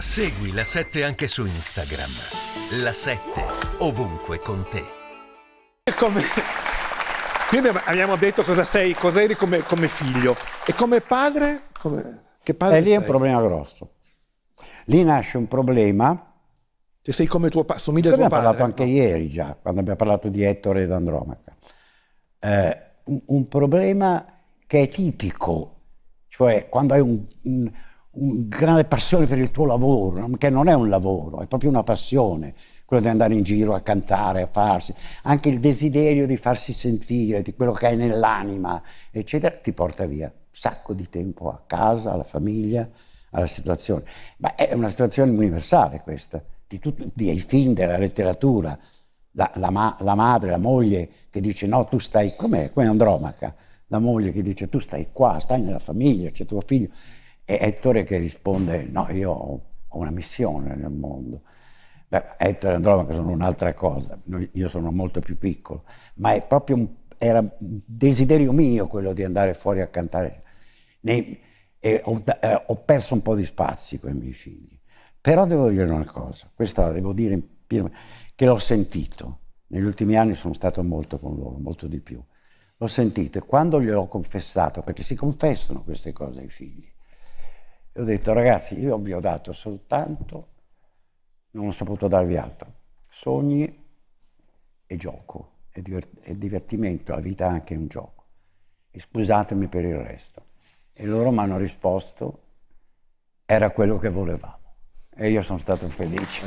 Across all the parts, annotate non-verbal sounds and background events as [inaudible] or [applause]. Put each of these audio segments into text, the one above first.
Segui la 7 anche su Instagram. La 7 ovunque con te. Come... Quindi abbiamo detto cosa sei, cosa eri come, come figlio. E come padre? Come... Che padre e lì sei? è un problema grosso. Lì nasce un problema. Che sei come tuo, pa- somiglia a tuo padre. Abbiamo parlato anche ecco. ieri già, quando abbiamo parlato di Ettore ed Andromaca. Eh, un, un problema che è tipico, cioè quando hai un, un un grande passione per il tuo lavoro, che non è un lavoro, è proprio una passione, quello di andare in giro a cantare, a farsi, anche il desiderio di farsi sentire, di quello che hai nell'anima, eccetera, ti porta via un sacco di tempo a casa, alla famiglia, alla situazione. Ma è una situazione universale questa, di tutti, i film, della letteratura, la, la, ma, la, madre, la moglie che dice no, tu stai, com'è, come Andromaca, la moglie che dice tu stai qua, stai nella famiglia, c'è tuo figlio. E Ettore che risponde, no, io ho una missione nel mondo. Beh, Ettore e Andromaca sono un'altra cosa, io sono molto più piccolo, ma è proprio un, era un desiderio mio quello di andare fuori a cantare. Nei, e ho, eh, ho, perso un po' di spazi con i miei figli. Però devo dire una cosa, questa la devo dire pieno, che l'ho sentito. Negli ultimi anni sono stato molto con loro, molto di più. L'ho sentito e quando gliel'ho confessato, perché si confessano queste cose ai figli, e ho detto, ragazzi, io vi ho dato soltanto, non ho saputo darvi altro, sogni e gioco, e, divert- e divertimento, la vita è anche un gioco. E scusatemi per il resto. E loro mi hanno risposto, era quello che volevamo. E io sono stato felice. [laughs]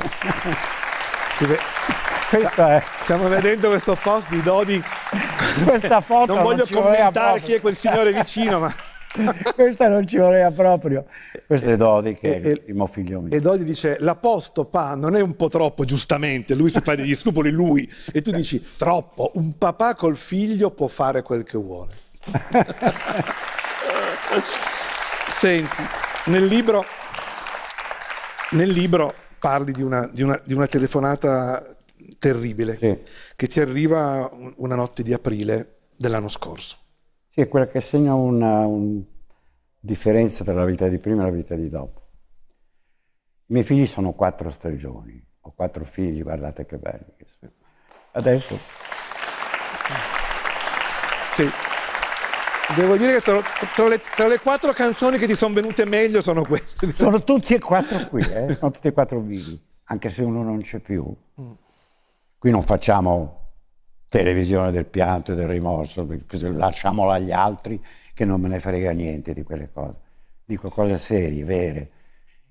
Questo è. Stiamo vedendo questo post di Dodi. Questa foto. Non voglio non commentare chi è quel signore vicino, ma. [laughs] Questa non ci voleva proprio. Questo è Dodi che è l'ultimo figlio mio. E Dodi dice, l'aposto pa non è un po' troppo, giustamente, lui si fa degli [laughs] scrupoli, lui. E tu dici, troppo, un papà col figlio può fare quel che vuole. [laughs] Senti, nel libro, nel libro parli di una, di una, di una telefonata terribile sì. che ti arriva una notte di aprile dell'anno scorso. Sì, è quella che segna una un differenza tra la vita di prima e la vita di dopo. I miei figli sono quattro stagioni, ho quattro figli, guardate che belli. Adesso... Sì. Devo dire che sono tra le, tra le quattro canzoni che ti sono venute meglio sono queste. Sono tutti e quattro qui, eh? sono tutti e quattro vivi, anche se uno non c'è più. Mm. Qui non facciamo televisione del pianto e del rimorso, lasciamola agli altri che non me ne frega niente di quelle cose. Dico cose serie, vere.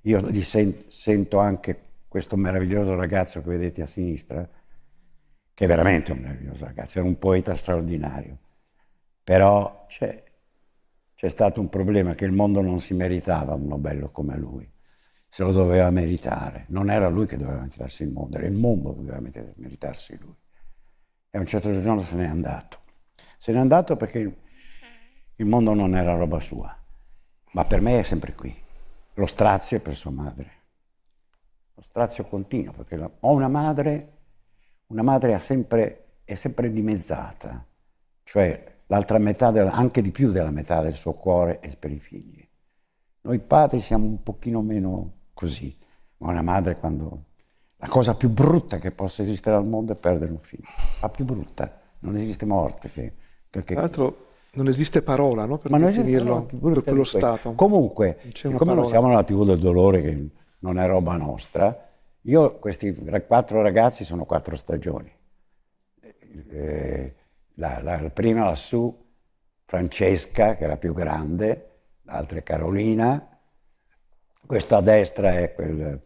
Io sen- sento anche questo meraviglioso ragazzo che vedete a sinistra, che è veramente un meraviglioso ragazzo, era un poeta straordinario. Però c'è, c'è stato un problema che il mondo non si meritava uno bello come lui, se lo doveva meritare. Non era lui che doveva meritarsi il mondo, era il mondo che doveva meritarsi lui e a un certo giorno se n'è andato. Se n'è andato perché il mondo non era roba sua, ma per me è sempre qui. Lo strazio è per sua madre. Lo strazio continuo, perché ho una madre, una madre sempre, è sempre dimezzata, cioè l'altra metà, del, anche di più della metà del suo cuore è per i figli. Noi padri siamo un pochino meno così, ma una madre quando la cosa più brutta che possa esistere al mondo è perdere un figlio. La più brutta. Non esiste morte. Che, che, che... Tra l'altro non esiste parola no? per Ma definirlo per quello Stato. Comunque, come non siamo nella TV del dolore, che non è roba nostra, io questi quattro ragazzi sono quattro stagioni. Eh, la, la, la prima lassù, Francesca, che è la più grande, l'altra è Carolina, questo a destra è quel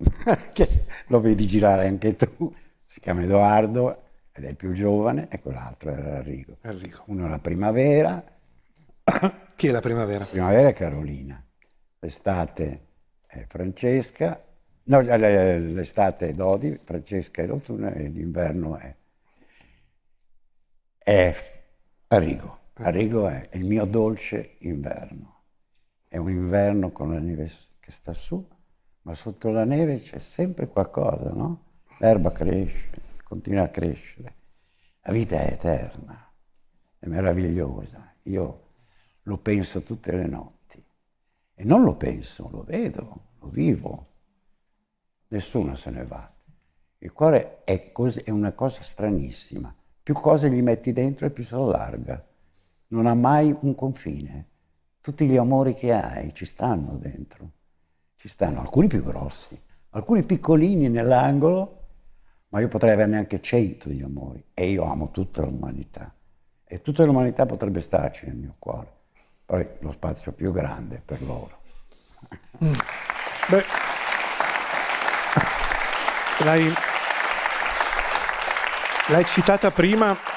[laughs] lo vedi girare anche tu, si chiama Edoardo ed è il più giovane e quell'altro era Enrico. Enrico. Uno era Primavera. [coughs] Chi è la Primavera? Primavera è Carolina, l'estate è Francesca, no, l'estate è Dodi, Francesca è l'autunno e l'inverno è, è Arrigo. Ah. Arrigo è il mio dolce inverno. È un inverno con la neve che sta su, ma sotto la neve c'è sempre qualcosa, no? L'erba cresce, continua a crescere. La vita è eterna, è meravigliosa. Io lo penso tutte le notti. E non lo penso, lo vedo, lo vivo. Nessuno se ne va. Il cuore è, così, è una cosa stranissima. Più cose gli metti dentro e più si allarga. Non ha mai un confine. Tutti gli amori che hai ci stanno dentro ci stanno alcuni più grossi, alcuni piccolini nell'angolo, ma io potrei averne anche cento di amori e io amo tutta l'umanità e tutta l'umanità potrebbe starci nel mio cuore, poi lo spazio più grande per loro. Beh, l'hai, l'hai citata prima